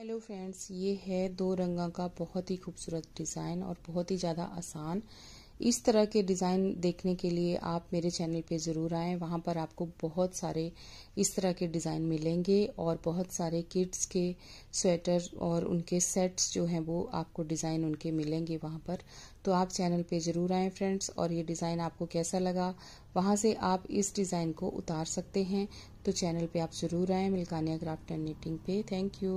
hello friends ये है दो रंगा का बहुत ही खूबसूरत डिज़ाइन और बहुत ही ज़्यादा आसान इस तरह के डिज़ाइन देखने के लिए आप मेरे चैनल पे ज़रूर आएँ वहाँ पर आपको बहुत सारे इस तरह के डिज़ाइन मिलेंगे और बहुत सारे किड्स के स्वेटर और उनके सेट्स जो हैं वो आपको डिज़ाइन उनके मिलेंगे वहाँ पर तो आप चैनल पे ज़रूर आएँ फ्रेंड्स और ये डिज़ाइन आपको कैसा लगा वहाँ से आप इस डिज़ाइन को उतार सकते हैं तो चैनल पर आप ज़रूर आएँ मिल्कानिया क्राफ्ट एंड नीटिंग पे थैंक यू